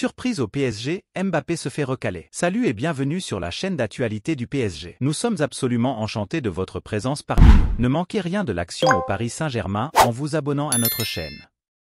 Surprise au PSG, Mbappé se fait recaler. Salut et bienvenue sur la chaîne d'actualité du PSG. Nous sommes absolument enchantés de votre présence parmi nous. Ne manquez rien de l'action au Paris Saint-Germain en vous abonnant à notre chaîne.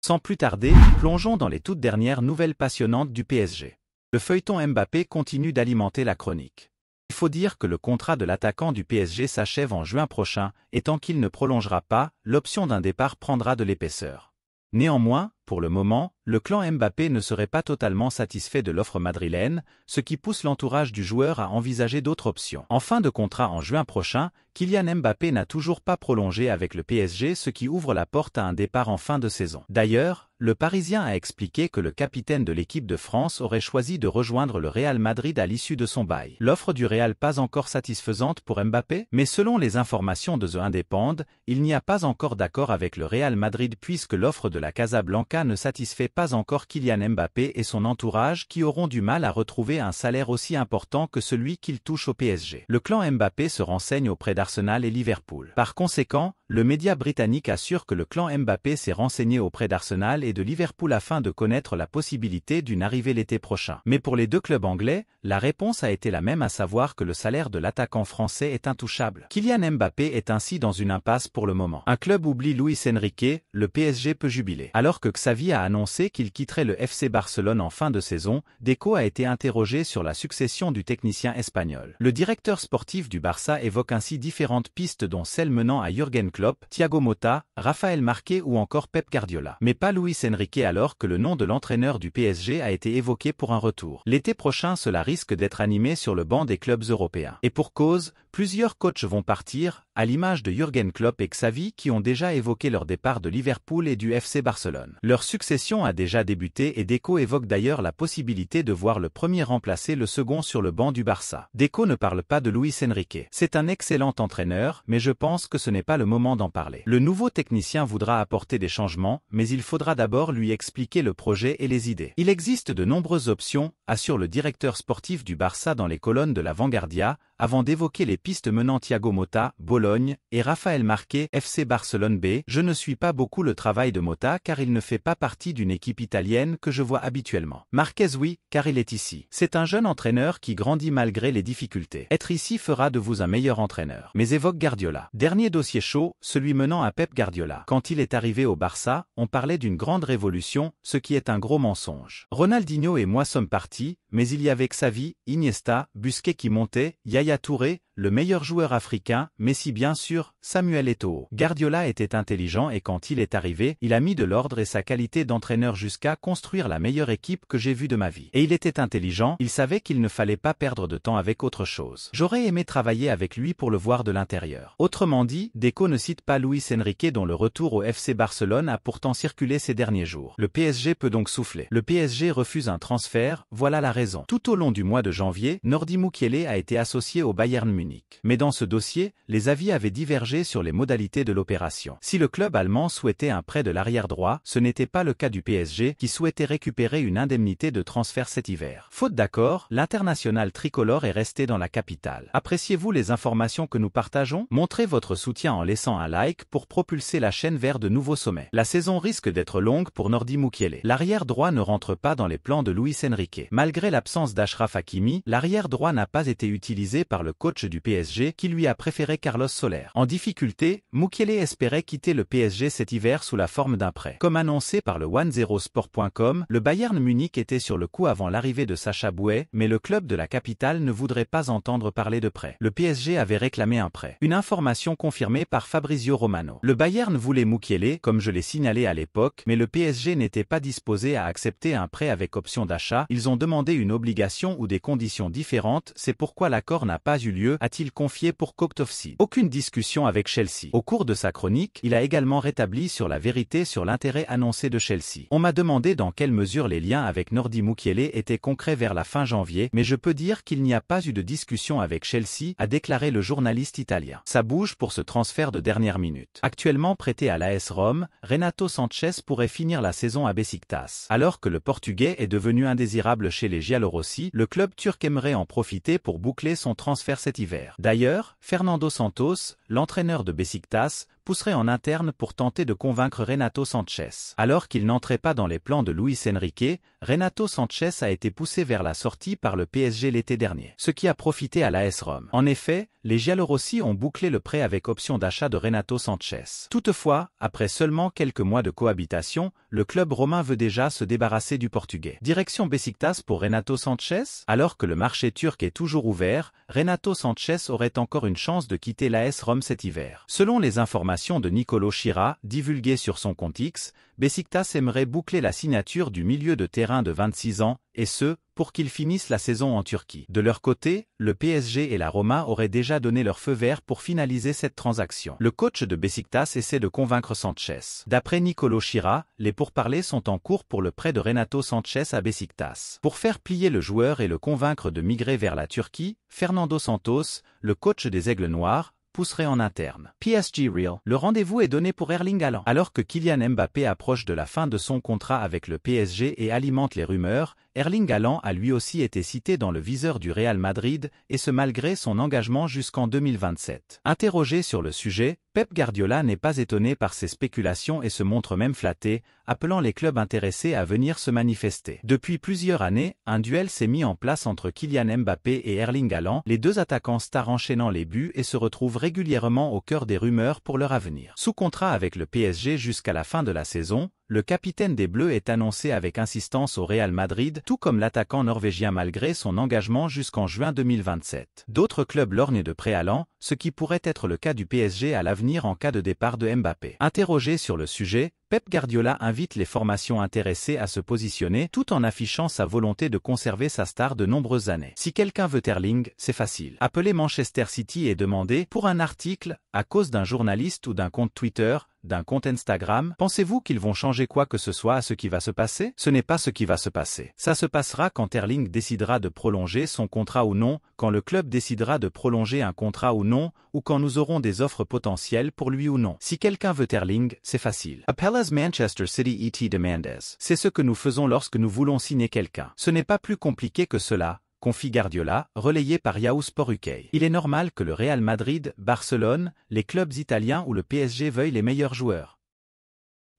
Sans plus tarder, plongeons dans les toutes dernières nouvelles passionnantes du PSG. Le feuilleton Mbappé continue d'alimenter la chronique. Il faut dire que le contrat de l'attaquant du PSG s'achève en juin prochain, et tant qu'il ne prolongera pas, l'option d'un départ prendra de l'épaisseur. Néanmoins, pour le moment, le clan Mbappé ne serait pas totalement satisfait de l'offre madrilène, ce qui pousse l'entourage du joueur à envisager d'autres options. En fin de contrat en juin prochain, Kylian Mbappé n'a toujours pas prolongé avec le PSG ce qui ouvre la porte à un départ en fin de saison. D'ailleurs, le Parisien a expliqué que le capitaine de l'équipe de France aurait choisi de rejoindre le Real Madrid à l'issue de son bail. L'offre du Real pas encore satisfaisante pour Mbappé Mais selon les informations de The Independent, il n'y a pas encore d'accord avec le Real Madrid puisque l'offre de la Casablanca ne satisfait pas encore Kylian Mbappé et son entourage qui auront du mal à retrouver un salaire aussi important que celui qu'il touche au PSG. Le clan Mbappé se renseigne auprès d'Arsenal et Liverpool. Par conséquent, le média britannique assure que le clan Mbappé s'est renseigné auprès d'Arsenal et de Liverpool afin de connaître la possibilité d'une arrivée l'été prochain. Mais pour les deux clubs anglais, la réponse a été la même à savoir que le salaire de l'attaquant français est intouchable. Kylian Mbappé est ainsi dans une impasse pour le moment. Un club oublie Luis Enrique, le PSG peut jubiler. Alors que Xavi a annoncé qu'il quitterait le FC Barcelone en fin de saison, Deco a été interrogé sur la succession du technicien espagnol. Le directeur sportif du Barça évoque ainsi différentes pistes dont celle menant à Jürgen Klopp Thiago Motta, Raphaël Marquet ou encore Pep Guardiola. Mais pas Luis Enrique alors que le nom de l'entraîneur du PSG a été évoqué pour un retour. L'été prochain cela risque d'être animé sur le banc des clubs européens. Et pour cause, plusieurs coachs vont partir, à l'image de Jürgen Klopp et Xavi qui ont déjà évoqué leur départ de Liverpool et du FC Barcelone. Leur succession a déjà débuté et Deco évoque d'ailleurs la possibilité de voir le premier remplacer le second sur le banc du Barça. Deco ne parle pas de Luis Enrique. C'est un excellent entraîneur, mais je pense que ce n'est pas le moment d'en parler. Le nouveau technicien voudra apporter des changements, mais il faudra d'abord lui expliquer le projet et les idées. Il existe de nombreuses options, assure le directeur sportif du Barça dans les colonnes de la Vanguardia, avant d'évoquer les pistes menant Thiago Motta, Bolo et Raphaël Marquet, FC Barcelone B. Je ne suis pas beaucoup le travail de Mota car il ne fait pas partie d'une équipe italienne que je vois habituellement. Marquez oui, car il est ici. C'est un jeune entraîneur qui grandit malgré les difficultés. Être ici fera de vous un meilleur entraîneur. Mais évoque Guardiola. Dernier dossier chaud, celui menant à Pep Guardiola. Quand il est arrivé au Barça, on parlait d'une grande révolution, ce qui est un gros mensonge. Ronaldinho et moi sommes partis, mais il y avait sa vie, Iniesta, Busquet qui montait, Yaya Touré, le meilleur joueur africain, mais si bien sûr, Samuel Eto'o. Guardiola était intelligent et quand il est arrivé, il a mis de l'ordre et sa qualité d'entraîneur jusqu'à construire la meilleure équipe que j'ai vue de ma vie. Et il était intelligent, il savait qu'il ne fallait pas perdre de temps avec autre chose. J'aurais aimé travailler avec lui pour le voir de l'intérieur. Autrement dit, Deco ne cite pas Luis Enrique dont le retour au FC Barcelone a pourtant circulé ces derniers jours. Le PSG peut donc souffler. Le PSG refuse un transfert, voilà la raison tout au long du mois de janvier, Nordi Mukiele a été associé au Bayern Munich. Mais dans ce dossier, les avis avaient divergé sur les modalités de l'opération. Si le club allemand souhaitait un prêt de l'arrière droit, ce n'était pas le cas du PSG qui souhaitait récupérer une indemnité de transfert cet hiver. Faute d'accord, l'international tricolore est resté dans la capitale. Appréciez-vous les informations que nous partageons Montrez votre soutien en laissant un like pour propulser la chaîne vers de nouveaux sommets. La saison risque d'être longue pour Nordi Mukiele. L'arrière droit ne rentre pas dans les plans de Luis Enrique. Malgré l'absence d'Ashraf Hakimi, l'arrière droit n'a pas été utilisé par le coach du PSG qui lui a préféré Carlos Soler. En difficulté, Mukele espérait quitter le PSG cet hiver sous la forme d'un prêt. Comme annoncé par le 1-0sport.com, le Bayern Munich était sur le coup avant l'arrivée de Sacha Bouet, mais le club de la capitale ne voudrait pas entendre parler de prêt. Le PSG avait réclamé un prêt. Une information confirmée par Fabrizio Romano. Le Bayern voulait Mukele, comme je l'ai signalé à l'époque, mais le PSG n'était pas disposé à accepter un prêt avec option d'achat. Ils ont demandé une obligation ou des conditions différentes, c'est pourquoi l'accord n'a pas eu lieu, a-t-il confié pour Koktovsi. Aucune discussion avec Chelsea. Au cours de sa chronique, il a également rétabli sur la vérité sur l'intérêt annoncé de Chelsea. On m'a demandé dans quelle mesure les liens avec Nordi Mukiele étaient concrets vers la fin janvier, mais je peux dire qu'il n'y a pas eu de discussion avec Chelsea, a déclaré le journaliste italien. Ça bouge pour ce transfert de dernière minute. Actuellement prêté à l'AS Rome, Renato Sanchez pourrait finir la saison à Besiktas, alors que le Portugais est devenu indésirable chez les aussi, le club turc aimerait en profiter pour boucler son transfert cet hiver. D'ailleurs, Fernando Santos, l'entraîneur de Besiktas, pousserait en interne pour tenter de convaincre Renato Sanchez. Alors qu'il n'entrait pas dans les plans de Luis Enrique, Renato Sanchez a été poussé vers la sortie par le PSG l'été dernier, ce qui a profité à l'AS Rome. En effet, les Giallorossi ont bouclé le prêt avec option d'achat de Renato Sanchez. Toutefois, après seulement quelques mois de cohabitation, le club romain veut déjà se débarrasser du Portugais. Direction Besiktas pour Renato Sanchez Alors que le marché turc est toujours ouvert, Renato Sanchez aurait encore une chance de quitter l'AS Rome cet hiver. Selon les informations de Nicolo Chira, divulgué sur son compte X, Besiktas aimerait boucler la signature du milieu de terrain de 26 ans, et ce, pour qu'il finisse la saison en Turquie. De leur côté, le PSG et la Roma auraient déjà donné leur feu vert pour finaliser cette transaction. Le coach de Besiktas essaie de convaincre Sanchez. D'après Nicolo Chira, les pourparlers sont en cours pour le prêt de Renato Sanchez à Besiktas. Pour faire plier le joueur et le convaincre de migrer vers la Turquie, Fernando Santos, le coach des Aigles Noirs, pousserait en interne. PSG Real, le rendez-vous est donné pour Erling Haaland. Alors que Kylian Mbappé approche de la fin de son contrat avec le PSG et alimente les rumeurs, Erling Haaland a lui aussi été cité dans le viseur du Real Madrid, et ce malgré son engagement jusqu'en 2027. Interrogé sur le sujet, Pep Guardiola n'est pas étonné par ces spéculations et se montre même flatté, appelant les clubs intéressés à venir se manifester. Depuis plusieurs années, un duel s'est mis en place entre Kylian Mbappé et Erling Haaland, les deux attaquants stars enchaînant les buts et se retrouvent régulièrement au cœur des rumeurs pour leur avenir. Sous contrat avec le PSG jusqu'à la fin de la saison, le capitaine des Bleus est annoncé avec insistance au Real Madrid tout comme l'attaquant norvégien malgré son engagement jusqu'en juin 2027. D'autres clubs lorgnent de préalant, ce qui pourrait être le cas du PSG à l'avenir en cas de départ de Mbappé. Interrogé sur le sujet, Pep Guardiola invite les formations intéressées à se positionner tout en affichant sa volonté de conserver sa star de nombreuses années. Si quelqu'un veut Terling, c'est facile. Appelez Manchester City et demandez pour un article, à cause d'un journaliste ou d'un compte Twitter, d'un compte Instagram, pensez-vous qu'ils vont changer quoi que ce soit à ce qui va se passer Ce n'est pas ce qui va se passer. Ça se passera quand Erling décidera de prolonger son contrat ou non, quand le club décidera de prolonger un contrat ou non, ou quand nous aurons des offres potentielles pour lui ou non. Si quelqu'un veut Terling, c'est facile. Appella's Manchester City E.T. Demandes. C'est ce que nous faisons lorsque nous voulons signer quelqu'un. Ce n'est pas plus compliqué que cela, confie Guardiola, relayé par Yahoo Sport Il est normal que le Real Madrid, Barcelone, les clubs italiens ou le PSG veuillent les meilleurs joueurs.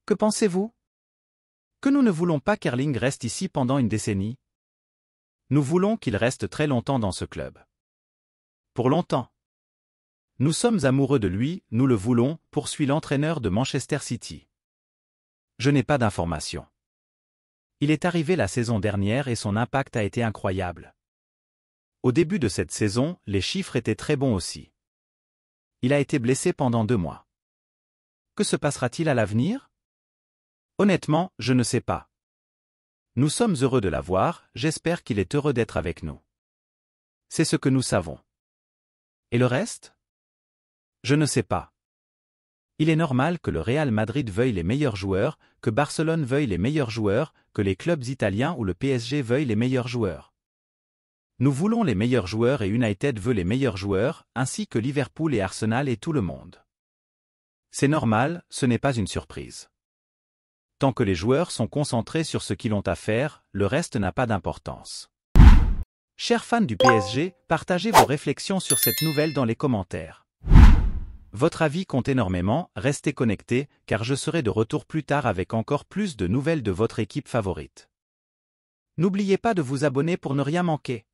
Que pensez-vous Que nous ne voulons pas qu'Erling reste ici pendant une décennie Nous voulons qu'il reste très longtemps dans ce club. Pour longtemps. Nous sommes amoureux de lui, nous le voulons, poursuit l'entraîneur de Manchester City. Je n'ai pas d'informations. Il est arrivé la saison dernière et son impact a été incroyable. Au début de cette saison, les chiffres étaient très bons aussi. Il a été blessé pendant deux mois. Que se passera-t-il à l'avenir Honnêtement, je ne sais pas. Nous sommes heureux de l'avoir, j'espère qu'il est heureux d'être avec nous. C'est ce que nous savons. Et le reste Je ne sais pas. Il est normal que le Real Madrid veuille les meilleurs joueurs, que Barcelone veuille les meilleurs joueurs, que les clubs italiens ou le PSG veuillent les meilleurs joueurs. Nous voulons les meilleurs joueurs et United veut les meilleurs joueurs, ainsi que Liverpool et Arsenal et tout le monde. C'est normal, ce n'est pas une surprise. Tant que les joueurs sont concentrés sur ce qu'ils ont à faire, le reste n'a pas d'importance. Chers fans du PSG, partagez vos réflexions sur cette nouvelle dans les commentaires. Votre avis compte énormément, restez connectés, car je serai de retour plus tard avec encore plus de nouvelles de votre équipe favorite. N'oubliez pas de vous abonner pour ne rien manquer.